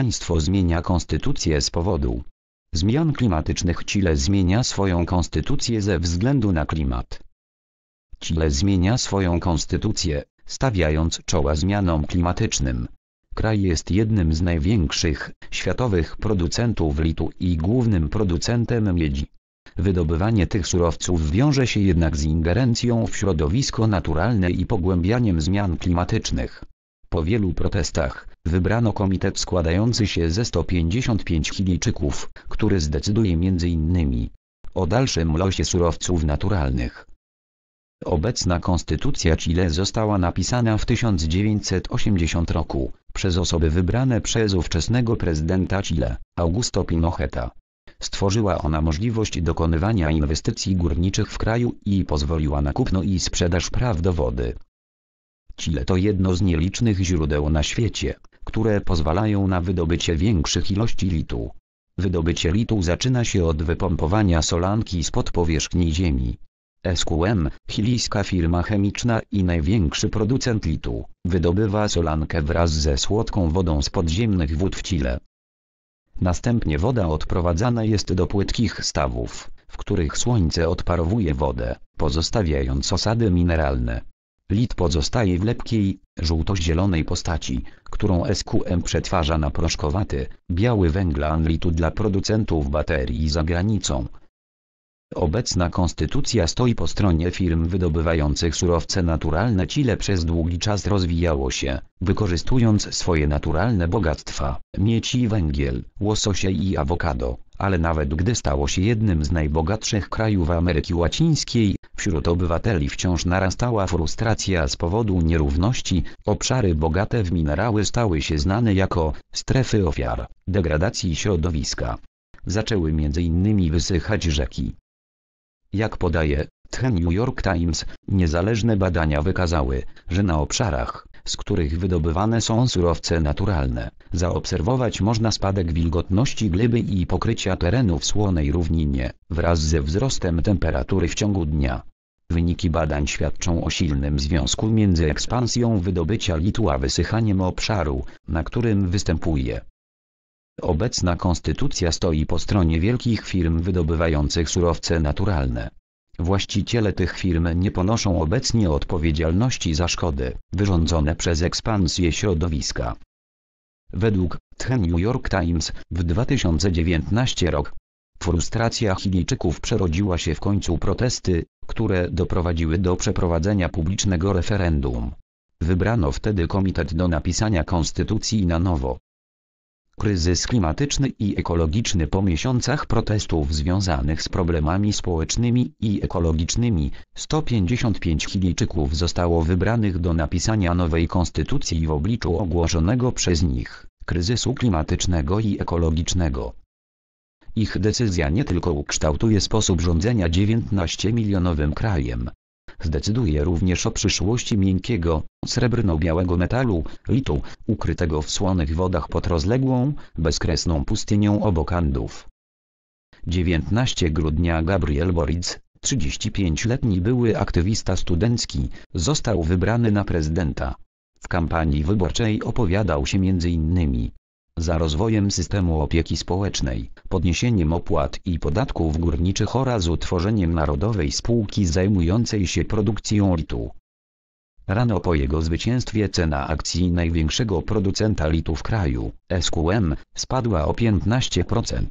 Państwo zmienia konstytucję z powodu zmian klimatycznych. Chile zmienia swoją konstytucję ze względu na klimat. Chile zmienia swoją konstytucję, stawiając czoła zmianom klimatycznym. Kraj jest jednym z największych światowych producentów litu i głównym producentem miedzi. Wydobywanie tych surowców wiąże się jednak z ingerencją w środowisko naturalne i pogłębianiem zmian klimatycznych. Po wielu protestach, wybrano komitet składający się ze 155 Chilijczyków, który zdecyduje m.in. o dalszym losie surowców naturalnych. Obecna konstytucja Chile została napisana w 1980 roku, przez osoby wybrane przez ówczesnego prezydenta Chile, Augusto Pinocheta. Stworzyła ona możliwość dokonywania inwestycji górniczych w kraju i pozwoliła na kupno i sprzedaż praw do wody. Chile to jedno z nielicznych źródeł na świecie, które pozwalają na wydobycie większych ilości litu. Wydobycie litu zaczyna się od wypompowania solanki spod powierzchni Ziemi. SQM, chilijska firma chemiczna i największy producent litu, wydobywa solankę wraz ze słodką wodą z podziemnych wód w Chile. Następnie woda odprowadzana jest do płytkich stawów, w których słońce odparowuje wodę, pozostawiając osady mineralne. Lit pozostaje w lepkiej, żółto-zielonej postaci, którą SQM przetwarza na proszkowaty, biały węglan litu dla producentów baterii za granicą. Obecna konstytucja stoi po stronie firm wydobywających surowce naturalne. Chile przez długi czas rozwijało się, wykorzystując swoje naturalne bogactwa, miedź i węgiel, łososie i awokado ale nawet gdy stało się jednym z najbogatszych krajów Ameryki Łacińskiej, wśród obywateli wciąż narastała frustracja z powodu nierówności, obszary bogate w minerały stały się znane jako strefy ofiar, degradacji środowiska. Zaczęły m.in. wysychać rzeki. Jak podaje The New York Times, niezależne badania wykazały, że na obszarach, z których wydobywane są surowce naturalne. Zaobserwować można spadek wilgotności gleby i pokrycia terenu w słonej równinie, wraz ze wzrostem temperatury w ciągu dnia. Wyniki badań świadczą o silnym związku między ekspansją wydobycia litu a wysychaniem obszaru, na którym występuje. Obecna konstytucja stoi po stronie wielkich firm wydobywających surowce naturalne. Właściciele tych firm nie ponoszą obecnie odpowiedzialności za szkody wyrządzone przez ekspansję środowiska. Według The New York Times w 2019 rok frustracja Chilijczyków przerodziła się w końcu protesty, które doprowadziły do przeprowadzenia publicznego referendum. Wybrano wtedy komitet do napisania konstytucji na nowo, kryzys klimatyczny i ekologiczny po miesiącach protestów związanych z problemami społecznymi i ekologicznymi, 155 Chilijczyków zostało wybranych do napisania nowej konstytucji w obliczu ogłoszonego przez nich kryzysu klimatycznego i ekologicznego. Ich decyzja nie tylko ukształtuje sposób rządzenia 19-milionowym krajem, Zdecyduje również o przyszłości miękkiego, srebrno-białego metalu, litu, ukrytego w słonych wodach pod rozległą, bezkresną pustynią obok Andów. 19 grudnia Gabriel Boric, 35-letni były aktywista studencki, został wybrany na prezydenta. W kampanii wyborczej opowiadał się m.in za rozwojem systemu opieki społecznej, podniesieniem opłat i podatków górniczych oraz utworzeniem Narodowej Spółki zajmującej się produkcją litu. Rano po jego zwycięstwie cena akcji największego producenta litu w kraju, SQM, spadła o 15%.